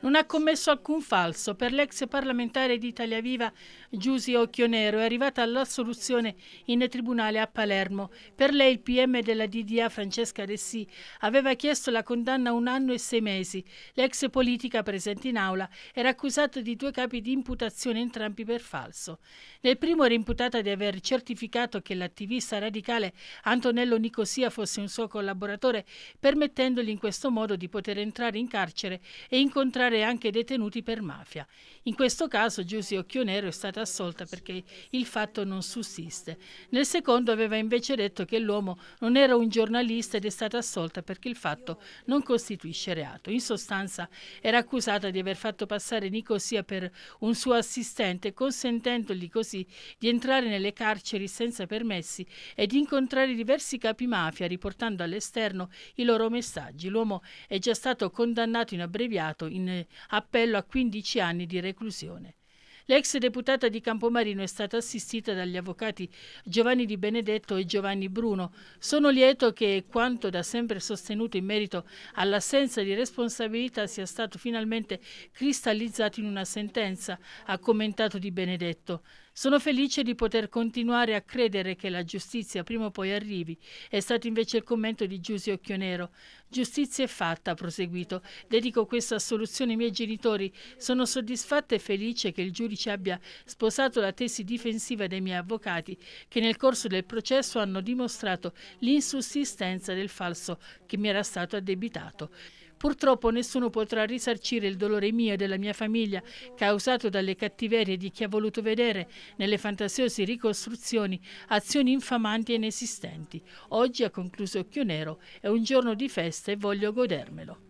Non ha commesso alcun falso. Per l'ex parlamentare di Italia Viva Giusi Occhionero è arrivata l'assoluzione in tribunale a Palermo. Per lei il PM della DDA Francesca Ressi, aveva chiesto la condanna a un anno e sei mesi. L'ex politica presente in aula era accusata di due capi di imputazione entrambi per falso. Nel primo era imputata di aver certificato che l'attivista radicale Antonello Nicosia fosse un suo collaboratore permettendogli in questo modo di poter entrare in carcere e incontrare anche detenuti per mafia. In questo caso Giussi Occhionero è stata assolta perché il fatto non sussiste. Nel secondo aveva invece detto che l'uomo non era un giornalista ed è stata assolta perché il fatto non costituisce reato. In sostanza era accusata di aver fatto passare Nicosia per un suo assistente, consentendogli così di entrare nelle carceri senza permessi e di incontrare diversi capi mafia, riportando all'esterno i loro messaggi. L'uomo è già stato condannato in abbreviato archiviato in eh, appello a 15 anni di reclusione. L'ex deputata di Campomarino è stata assistita dagli avvocati Giovanni Di Benedetto e Giovanni Bruno. Sono lieto che quanto da sempre sostenuto in merito all'assenza di responsabilità sia stato finalmente cristallizzato in una sentenza, ha commentato Di Benedetto. Sono felice di poter continuare a credere che la giustizia prima o poi arrivi, è stato invece il commento di Giusy Occhionero. Giustizia è fatta, ha proseguito. Dedico questa soluzione ai miei genitori. Sono soddisfatta e felice che il giudice abbia sposato la tesi difensiva dei miei avvocati, che nel corso del processo hanno dimostrato l'insussistenza del falso che mi era stato addebitato. Purtroppo nessuno potrà risarcire il dolore mio e della mia famiglia causato dalle cattiverie di chi ha voluto vedere nelle fantasiose ricostruzioni azioni infamanti e inesistenti. Oggi, ha concluso Occhio Nero, è un giorno di festa e voglio godermelo.